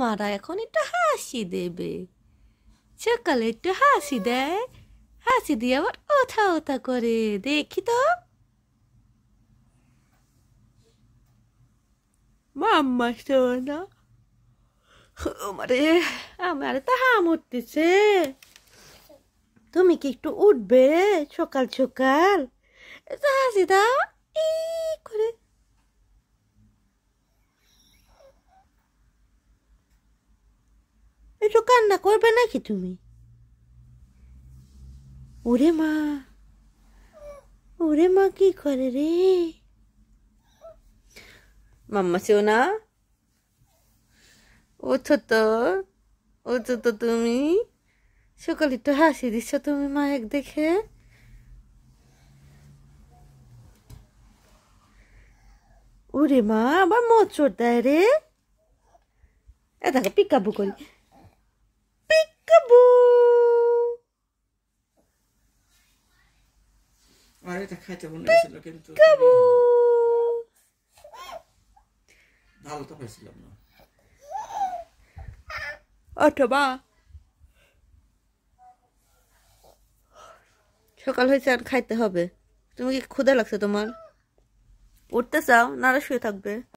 মারা এখন একটু হাসি দেবে সকালে একটু হাসি দেয় হাসি দিয়ে আবার ওথা ওথা করে দেখি তো মাম্মা সোনা আমারে আমার তো হাম উঠতেছে তুমি কি একটু উঠবে সকাল সকাল হাসি দাও একটু কান্না করবে নাকি তুমি ওরে মা ওরে মা কি করে রে মাম্মা চেও না ওঠো তো ওঠো তো তুমি সকালে একটু হাসি দিচ্ছ তুমি মা এক দেখে ওরে মা আবার মচর দেয় রে এ দেখো পিকাবু করি অথবা সকাল হয়েছে আর খাইতে হবে তুমি কি ক্ষুদা লাগছে তোমার উঠতে চাও নারা শুয়ে থাকবে